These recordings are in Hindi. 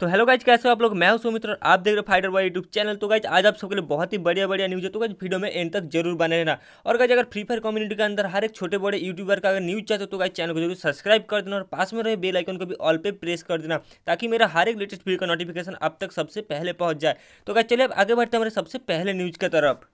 तो हेलो गाइज कैसे हो आप लोग मैं हूं सुमित और आप देख रहे हो फाइटर बॉय यूट्यूब चैनल तो गाइज आज आप सबके लिए बहुत ही बढ़िया बढ़िया न्यूज है तो गाइज वीडियो में एंड तक जरूर बने रहना और गाइज अगर फ्री फायर कम्युनिटी के अंदर हर एक छोटे बड़े यूट्यूबर का अगर न्यूज चाहते हो तो गाइज चैनल को जरूर सब्सक्राइब कर देना और पास में रहे बेल आइकन को भी ऑल पे प्रेस कर देना ताकि मेरा हर एक लेटेस्ट वीडियो का नोटिफिकेशन अब तक सबसे पहले पहुँच जाए तो गाइज चलिए अब आगे बढ़ते हैं हमारे सबसे पहले न्यूज की तरफ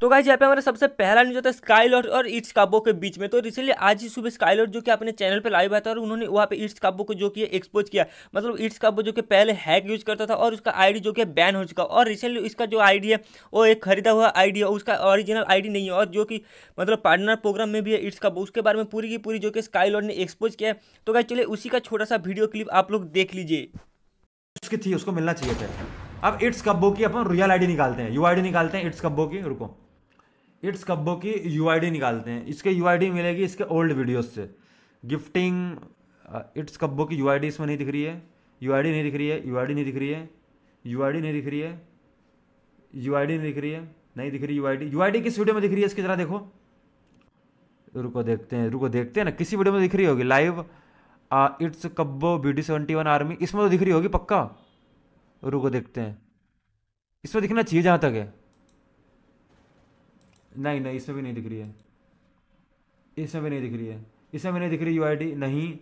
तो गाइज यहाँ पे हमारा सबसे पहला न्यूज होता है स्काईलॉट और ईट्स काबो के बीच में तो इसीलिए आज ही सुबह स्काईलॉट जो कि अपने चैनल पे लाइव आया था और उन्होंने वहाँ पे ईट्स काबो को जो कि एक्सपोज किया मतलब ईट्स काबो जो कि पहले हैक यूज करता था और उसका आईडी जो कि बैन हो चुका और रिसेंटली इसका जो आईडी है वो एक खरीदा हुआ आईडी है उसका ऑरिजिनल आई नहीं है और जो कि मतलब पार्टनर प्रोग्राम में भी है ईट्स काबो उसके बारे में पूरी की पूरी जो कि लॉर्ड ने एक्सपोज किया है तो गाइज चलिए उसी का छोटा सा वीडियो क्लिप आप लोग देख लीजिए उसकी थी उसको मिलना चाहिए अब इट्स कब्बो की अपन रियल आईडी निकालते हैं यू आईडी निकालते हैं इट्स कब्बो की रुको इट्स कब्बो की यू निकालते हैं इसके यू मिलेगी इसके ओल्ड वीडियोज से गिफ्टिंग इट्स कब्बो की यू इसमें नहीं दिख रही है यू नहीं दिख रही है यू नहीं दिख रही है यू नहीं दिख रही है यू नहीं दिख रही है नहीं दिख रही यू आई डी किस वीडियो में दिख रही है इसकी तरह देखो रुको देखते हैं रुको देखते हैं ना किसी वीडियो में दिख रही होगी live Itz Kabbo B D seventy one army इसमें तो दिख रही होगी पक्का रुको देखते हैं इसमें दिखना चाहिए जहाँ तक है नहीं नहीं इसमें भी नहीं दिख रही है इसमें भी नहीं दिख रही है इसमें भी नहीं दिख रही यू नहीं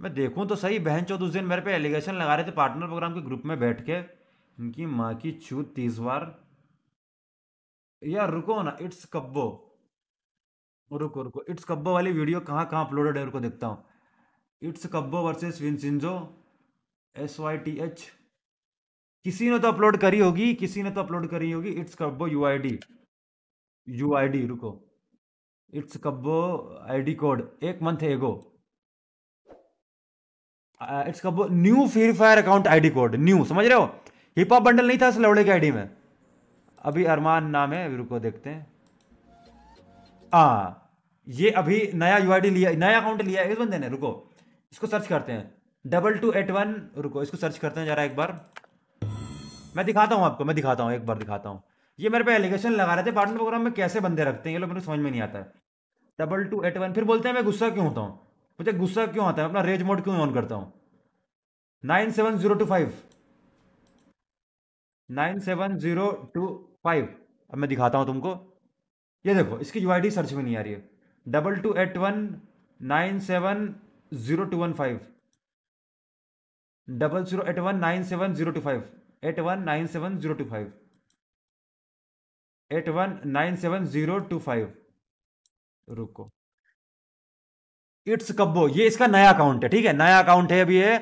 मैं देखूँ तो सही बहन चौथ उस दिन मेरे पे एलिगेशन लगा रहे थे पार्टनर प्रोग्राम के ग्रुप में बैठ के उनकी माँ की छूत तीस बार यार रुको ना इट्स कब्बो रुको रुको इट्स कब्बो वाली वीडियो कहाँ कहाँ अपलोडेड है रुको देखता हूँ Itz Kabbo versus Vincenzo S Y T H किसी ने तो अपलोड करी होगी किसी ने तो अपलोड करी होगी Itz Kabbo U I D U I D रुको Itz Kabbo I D code एक month ago Itz Kabbo new free fire account I D code new समझ रहे हो हिप हॉप बंडल नहीं था इस लवड़े के डी में अभी अरमान नाम है अभी रुको देखते हैं आ, ये अभी नया यू आई डी लिया नया अकाउंट लिया है इस बंदे ने रुको इसको सर्च करते हैं डबल टू एट वन रुको इसको सर्च करते हैं जरा एक बार मैं दिखाता हूँ आपको मैं दिखाता हूँ एक बार दिखाता हूँ ये मेरे पे एलिगेशन लगा रहे थे पार्टनर प्रोग्राम में कैसे बंदे रखते हैं ये लोग मेरे समझ में नहीं आता है डबल टू एट वन फिर बोलते हैं मैं गुस्सा क्यों होता हूँ मुझे गुस्सा क्यों आता है अपना रेज मोड क्यों ऑन करता हूँ nine seven zero two five nine seven zero two five अब मैं दिखाता हूँ तुमको ये देखो इसकी यू सर्च में नहीं आ रही है double two eight one nine seven zero two one five double zero eight one nine seven zero two five eight one nine seven zero two five eight one nine seven zero two five रुको इट्स कब्बो ये इसका नया अकाउंट है ठीक है नया अकाउंट है अभी ये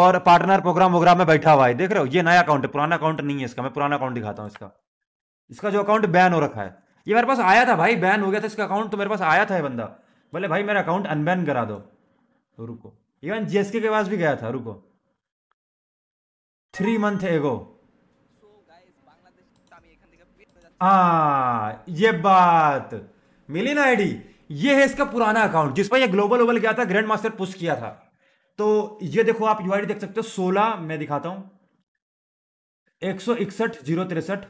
और पार्टनर प्रोग्राम वोग्राम में बैठा हुआ है देख रहे हो ये नया अकाउंट है पुराना अकाउंट नहीं है इसका मैं पुराना अकाउंट दिखाता हूँ इसका इसका जो अकाउंट बैन हो रखा है ये मेरे पास आया था भाई बैन हो गया था इसका अकाउंट तो मेरे पास आया था ये बंदा बोले भाई मेरा अकाउंट अनबैन करा दो रुको इवन जीएसके के पास भी गया था रुको थ्री मंथ एगो हाँ ये बात मिली ना आईडी ये है इसका पुराना अकाउंट जिस पर ये ग्लोबल ओवल गया था ग्रैंड मास्टर पुश किया था तो ये देखो आप यू देख सकते हो सोलह मैं दिखाता हूं एक सौ इकसठ जीरो तिरसठ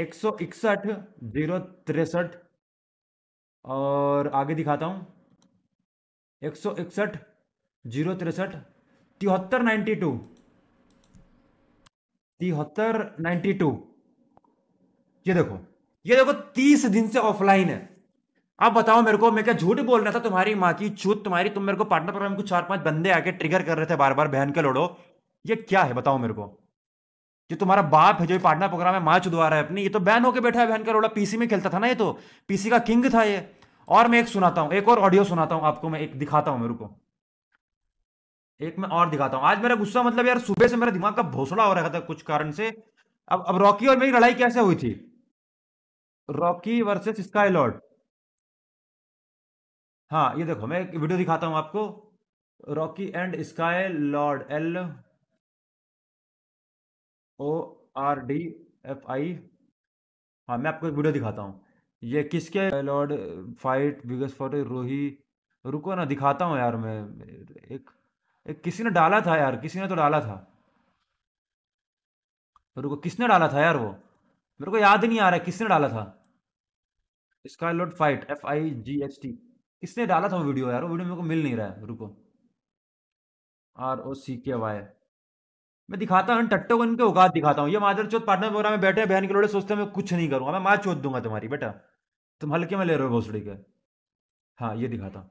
एक सौ इकसठ जीरो तिरसठ और आगे दिखाता हूं एक सौ इकसठ जीरो तिरसठ तिहत्तर नाइन्टी टू तिहत्तर नाइन्टी टू ये देखो ये देखो तीस दिन से ऑफलाइन है आप बताओ मेरे को मैं क्या झूठ बोल रहा था तुम्हारी माँ की छूत तुम्हारी तुम मेरे को पार्टनर प्रोग्राम को चार पांच बंदे आके ट्रिगर कर रहे थे बार बार बहन के लोड़ो ये क्या है बताओ मेरे को जो तुम्हारा बाप है जो पार्टनर प्रोग्राम है माँ चुदवा रहा है अपनी ये तो बैन होकर बैठा है बहन का लोड़ा पीसी में खेलता था ना ये तो पीसी का किंग था ये और मैं एक सुनाता हूँ एक और ऑडियो सुनाता हूँ आपको मैं एक दिखाता हूँ मेरे को एक मैं और दिखाता हूँ आज मेरा गुस्सा मतलब यार सुबह से मेरा दिमाग का भोसड़ा हो रहा था कुछ कारण से अब अब रॉकी और मेरी लड़ाई कैसे हुई थी रॉकी वर्सेस स्काई लॉर्ड हाँ ये देखो मैं एक वीडियो दिखाता हूं आपको Rocky and Sky Lord L O R D F I हाँ मैं आपको एक वीडियो दिखाता हूँ ये किसके लॉर्ड फाइट बिगेस्ट फॉर रोही रुको ना दिखाता हूँ यार मैं एक किसी ने डाला था यार किसी ने तो डाला था तो रुको किसने डाला था यार वो मेरे को याद नहीं आ रहा है किसने डाला था Sky Scarlet fight F I G H T किसने डाला था वो वीडियो यार वो वीडियो मेरे को मिल नहीं रहा है रुको आर ओ सी के वाई मैं दिखाता हूँ टट्टो को इनके औकात दिखाता हूँ ये माधर चौथ पार्टनर प्रोग्राम में बैठे बहन के लोड़े सोचते मैं कुछ नहीं करूँगा मैं माँ चोत दूंगा तुम्हारी बेटा तुम हल्के में ले रहे हो भोसड़ी के हाँ ये दिखाता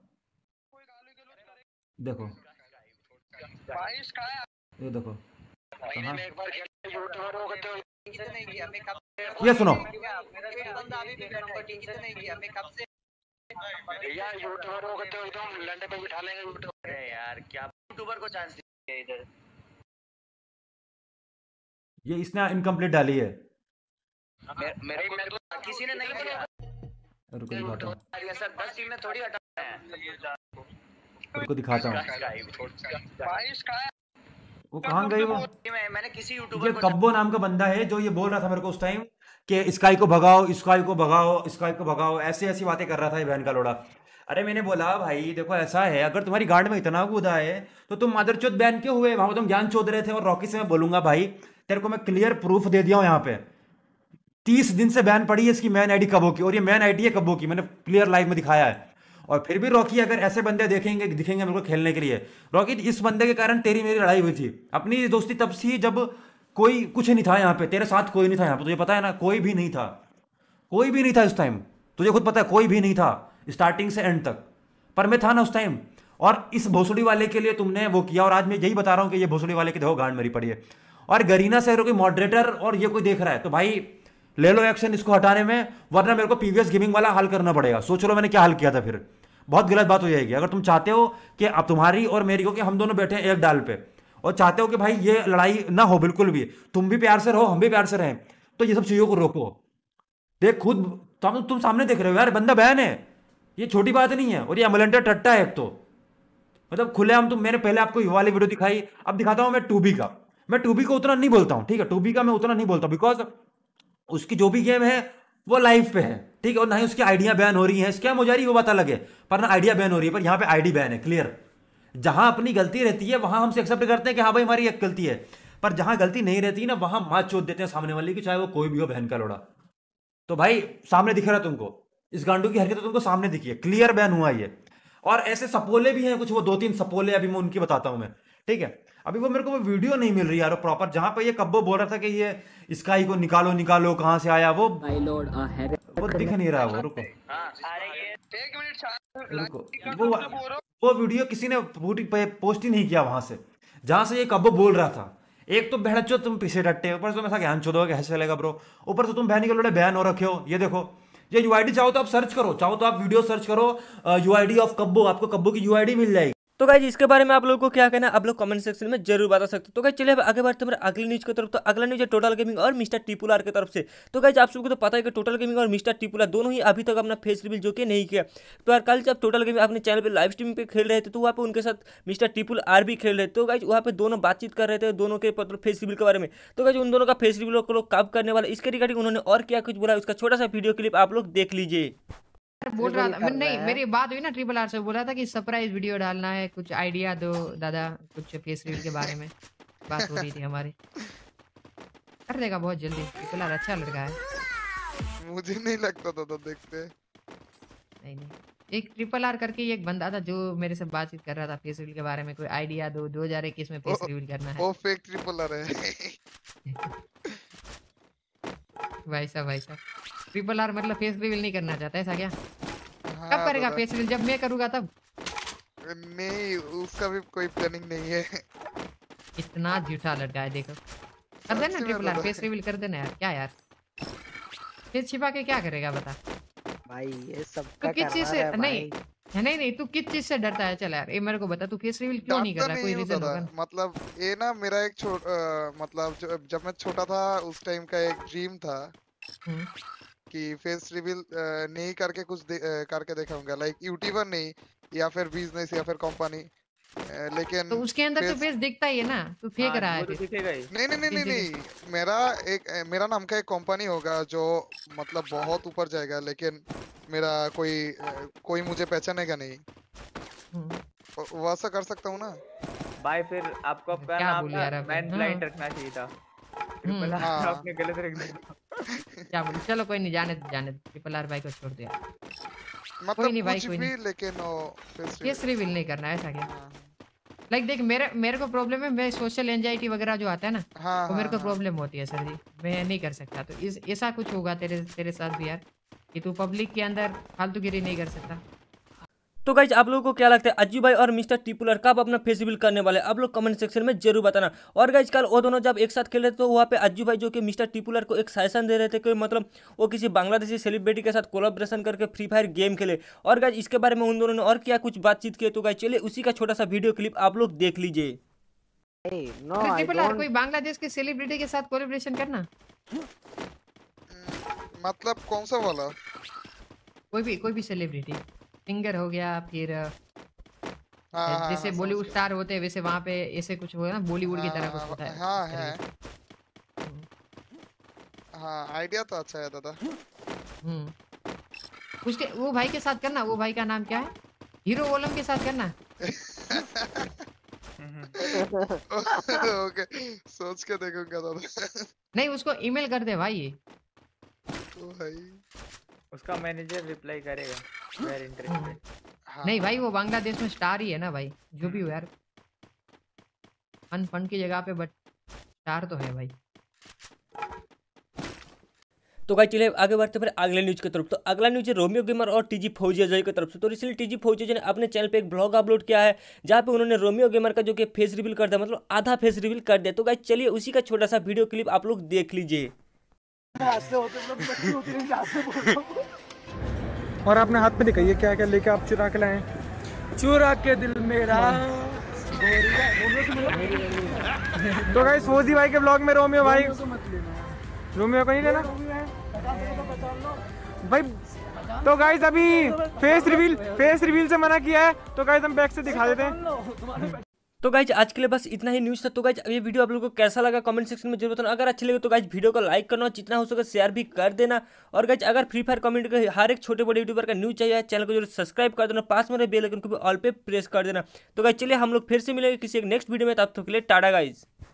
देखो ये देखो ये सुनो तो ये इसने इनकम्प्लीट डाली है मेरे मेरे किसी ने नहीं दिया रुको सर 10 टीम थोड़ी हटा है उनको दिखाता हूँ वो कहाँ गई वो मैंने किसी यूट्यूबर ये कब्बो नाम का बंदा है जो ये बोल रहा था मेरे को उस टाइम कि स्काई को भगाओ स्काई को भगाओ स्काई को भगाओ ऐसी ऐसी बातें कर रहा था ये बहन का लोड़ा अरे मैंने बोला भाई देखो ऐसा है अगर तुम्हारी गार्ड में इतना कूदा है तो तुम मादर चौथ बैन क्यों हुए वहां तुम ज्ञान चौध रहे थे और रॉकी से मैं बोलूंगा भाई तेरे को मैं क्लियर प्रूफ दे दिया हूँ यहाँ पे तीस दिन से बैन पड़ी है इसकी मैन आईडी कबो की और ये मैन आईडी है कबो की मैंने क्लियर लाइव में दिखाया है और फिर भी रॉकी अगर ऐसे बंदे देखेंगे दिखेंगे मेरे को खेलने के लिए रॉकी इस बंदे के कारण तेरी मेरी लड़ाई हुई थी अपनी दोस्ती तब सी जब कोई कुछ नहीं था यहाँ पे तेरे साथ कोई नहीं था यहाँ पे तुझे पता है ना कोई भी नहीं था कोई भी नहीं था उस टाइम तुझे खुद पता है कोई भी नहीं था स्टार्टिंग से एंड तक पर मैं था ना उस टाइम और इस भोसड़ी वाले के लिए तुमने वो किया और आज मैं यही बता रहा हूँ कि ये भोसड़ी वाले की देखो गांड मेरी पड़ी है और गरीना से की मॉडरेटर और ये कोई देख रहा है तो भाई ले लो एक्शन इसको हटाने में वरना मेरे को पीवीएस गेमिंग वाला हल करना पड़ेगा सोच लो मैंने क्या हल किया था फिर बहुत गलत बात हो जाएगी अगर तुम चाहते हो कि अब तुम्हारी और मेरी हो कि हम दोनों बैठे एक डाल पे और चाहते हो कि भाई ये लड़ाई ना हो बिल्कुल भी तुम भी प्यार से रहो हम भी प्यार से रहें तो ये सब चीज़ों को रोको देख खुद तुम तो तुम सामने देख रहे हो यार बंदा बहन है ये छोटी बात नहीं है और ये अमलेंटर टट्टा है एक तो मतलब खुले हम तुम मैंने पहले आपको ये वाली वीडियो दिखाई अब दिखाता हूँ मैं टूबी का मैं टूबी को उतना नहीं बोलता हूँ ठीक है टूबी का मैं उतना नहीं बोलता बिकॉज उसकी जो भी गेम है वो लाइफ पे है ठीक है और ना ही उसकी आइडिया बैन हो रही है स्कैम हो जा रही है वो बात अलग है पर ना आइडिया बैन हो रही है पर यहाँ पे आईडी बैन है क्लियर जहां अपनी गलती रहती है वहां हमसे एक्सेप्ट करते हैं कि हाँ भाई हमारी एक गलती है पर जहां गलती नहीं रहती ना वहां माँ चोत देते हैं सामने वाले की चाहे वो कोई भी हो बहन का लोड़ा तो भाई सामने दिख रहा तुमको इस गांडू की हरकत तो तुमको सामने दिखी है क्लियर बैन हुआ ये और ऐसे सपोले भी हैं कुछ वो दो तीन सपोले अभी मैं उनकी बताता हूं मैं ठीक है अभी वो मेरे को वो वीडियो नहीं मिल रही यार प्रॉपर जहां पर ये कब्बो बोल रहा था कि ये इसका ही को निकालो निकालो कहां से आया वो आई वो दिख नहीं रहा वो रुको हाँ, रुको वो वो वीडियो किसी ने पोस्ट ही नहीं किया वहां से जहां से ये कब बोल रहा था एक तो बहन चो तुम पीछे डटे हो ऊपर से तुम ऐसा ज्ञान चलो कैसे चलेगा ब्रो ऊपर से तुम बहन के लोटे बहन हो रखे हो ये देखो ये यूआईडी चाहो तो आप सर्च करो चाहो तो आप वीडियो सर्च करो यूआईडी ऑफ कब्बो आपको कब्बो की यूआईडी मिल जाएगी तो गाइज इसके बारे में आप लोगों को क्या कहना है आप लोग कमेंट सेक्शन में जरूर बता सकते हो तो गाइज चलिए आगे बढ़ते हमारे अगले न्यूज की तरफ तो अगला न्यूज है टोटल गेमिंग और मिस्टर आर की तरफ से तो गाइज आप सबको तो पता है कि टोटल गेमिंग और मिस्टर आर दोनों ही अभी तक अपना फेस रिविल जो कि नहीं किया तो यार कल जब टोटल गेमिंग अपने चैनल पर लाइव स्ट्रीम पर खेल रहे थे तो वहाँ पर उनके साथ मिस्टर टिपुल आर भी खेल रहे थे तो गाइज वहाँ पर दोनों बातचीत कर रहे थे दोनों के पत्र फेस रिविल के बारे में तो गाइज उन दोनों का फेस रिविल को लोग कब करने वाला इसके रिगार्डिंग उन्होंने और क्या कुछ बोला उसका छोटा सा वीडियो क्लिप आप लोग देख लीजिए बोल रहा था नहीं मेरी बात हुई ना ट्रिपल आर से बोल रहा था कि सरप्राइज वीडियो डालना है कुछ आइडिया दो दादा कुछ रील के बारे में बात हो रही थी हमारी कर देगा बहुत जल्दी ट्रिपल आर अच्छा लड़का है मुझे नहीं लगता था, था देखते नहीं नहीं एक ट्रिपल आर करके एक बंदा था जो मेरे से बातचीत कर रहा था फेस रील के बारे में कोई आइडिया दो 2021 में फेस रील करना है वो फेक ट्रिपल आर है भाई साहब भाई साहब पीपल आर मतलब फेस रिवील नहीं करना चाहता ऐसा क्या हाँ, कब करेगा फेस रिवील जब मैं करूंगा तब नहीं उसका भी कोई प्लानिंग नहीं है इतना झूठा लड़का है देखो कर देना पीपल आर फेस रिवील कर देना यार क्या यार फेस छिपा के क्या करेगा बता भाई ये सब तू कर रहा है नहीं नहीं नहीं तू किस चीज से डरता है चल यार ये मेरे को बता तू फेस रिवील क्यों नहीं कर रहा कोई रीजन होगा मतलब ये ना मेरा एक छोटा मतलब जब मैं छोटा था उस टाइम का एक ड्रीम था हम्म। कि फेस रिवील नहीं करके कुछ दे, करके देखाऊंगा लाइक यूट्यूबर नहीं या फिर बिजनेस या फिर कंपनी लेकिन तो उसके अंदर फेस... तो फेस दिखता ही है ना तो फेंक हाँ, रहा है तो नहीं नहीं नहीं नहीं नहीं मेरा एक मेरा नाम का एक कंपनी होगा जो मतलब बहुत ऊपर जाएगा लेकिन मेरा कोई कोई मुझे पहचानेगा नहीं हम्म। वैसा कर सकता हूँ ना भाई फिर आपको आपका नाम मैन ब्लाइंड हाँ। रखना चाहिए था हम्म। हाँ। आपने गलत रख दिया क्या बोल चलो कोई नहीं जाने जाने ट्रिपल आर भाई को छोड़ दिया मतलब कोई नहीं भाई कोई लेकिन वो ये रिवील नहीं करना ऐसा क्या लाइक देख मेरे मेरे को प्रॉब्लम है मैं सोशल एंजाइटी वगैरह जो आता है ना हाँ, वो मेरे को प्रॉब्लम होती है सर जी मैं नहीं कर सकता तो इस ऐसा कुछ होगा तेरे तेरे साथ भी यार कि तू पब्लिक के अंदर फालतूगिरी नहीं कर सकता तो गाइज आप लोगों को क्या लगता है अज्जू भाई और मिस्टर टिपुलर कब अपना फेस रिवील करने वाले आप लोग कमेंट सेक्शन में जरूर बताना और गाइज कल वो दोनों जब एक साथ खेल रहे थे तो वहाँ पे अज्जू भाई जो कि मिस्टर टिपुलर को एक सजेशन दे रहे थे कि मतलब वो किसी बांग्लादेशी सेलिब्रिटी के साथ कोलाब्रेशन करके फ्री फायर गेम खेले और गाइज इसके बारे में उन दोनों ने और क्या कुछ बातचीत किए तो गाइज चलिए उसी का छोटा सा वीडियो क्लिप आप लोग देख लीजिए बांग्लादेश के सेलिब्रिटी के साथ कोलेब्रेशन करना मतलब कौन सा वाला कोई भी कोई भी सेलिब्रिटी सिंगर हो गया फिर हाँ, हाँ, जैसे बॉलीवुड हाँ, स्टार होते हैं वैसे वहाँ पे ऐसे कुछ हो ना बॉलीवुड की तरह कुछ होता है हाँ है हाँ आइडिया तो अच्छा है दादा हम्म, हम्म उसके वो भाई के साथ करना वो भाई का नाम क्या है हीरो वोलम के साथ करना ओके सोच के देखूंगा दादा नहीं उसको ईमेल कर दे भाई ओ तो भाई उसका मैनेजर रिप्लाई करेगा वेरी इंटरेस्टेड हाँ। नहीं भाई वो बांग्लादेश में स्टार ही है ना भाई जो भी हो हम्म। यार फन फन की जगह पे बट स्टार तो है भाई तो भाई चलिए आगे बढ़ते फिर अगले न्यूज की तरफ तो अगला न्यूज है रोमियो गेमर और टीजी फौजी अजय की तरफ से तो रिसेंटली टीजी फौजी ने अपने चैनल पे एक ब्लॉग अपलोड किया है जहाँ पे उन्होंने रोमियो गेमर का जो कि फेस रिवील कर दिया मतलब आधा फेस रिवील कर दिया तो भाई चलिए उसी का छोटा सा वीडियो क्लिप आप लोग देख लीजिए और आपने हाथ में दिखाइए क्या क्या लेके आप चुरा के लाए चुरा के दिल मेरा तो गाइस फौजी भाई के ब्लॉग में रोमियो भाई रोमियो को नहीं लेना भाई तो गाइस अभी फेस रिवील फेस रिवील से मना किया है तो गाइस हम बैक से दिखा देते हैं तो गाइज आज के लिए बस इतना ही न्यूज़ था तो गाइज ये वीडियो आप लोगों को कैसा लगा कमेंट सेक्शन में जरूर बताना अगर अच्छे लगे तो गाइज वीडियो को लाइक करना और जितना हो सके शेयर भी कर देना और गाइज अगर फ्री फायर कमेंट का हर एक छोटे बड़े यूट्यूबर का न्यूज़ चाहिए चैनल को जरूर सब्सक्राइब कर देना पास में बेलकन को भी ऑल पे प्रेस कर देना तो गाइज चलिए हम लोग फिर से मिलेंगे किसी एक नेक्स्ट वीडियो में तब तक के लिए टाटा गाइज़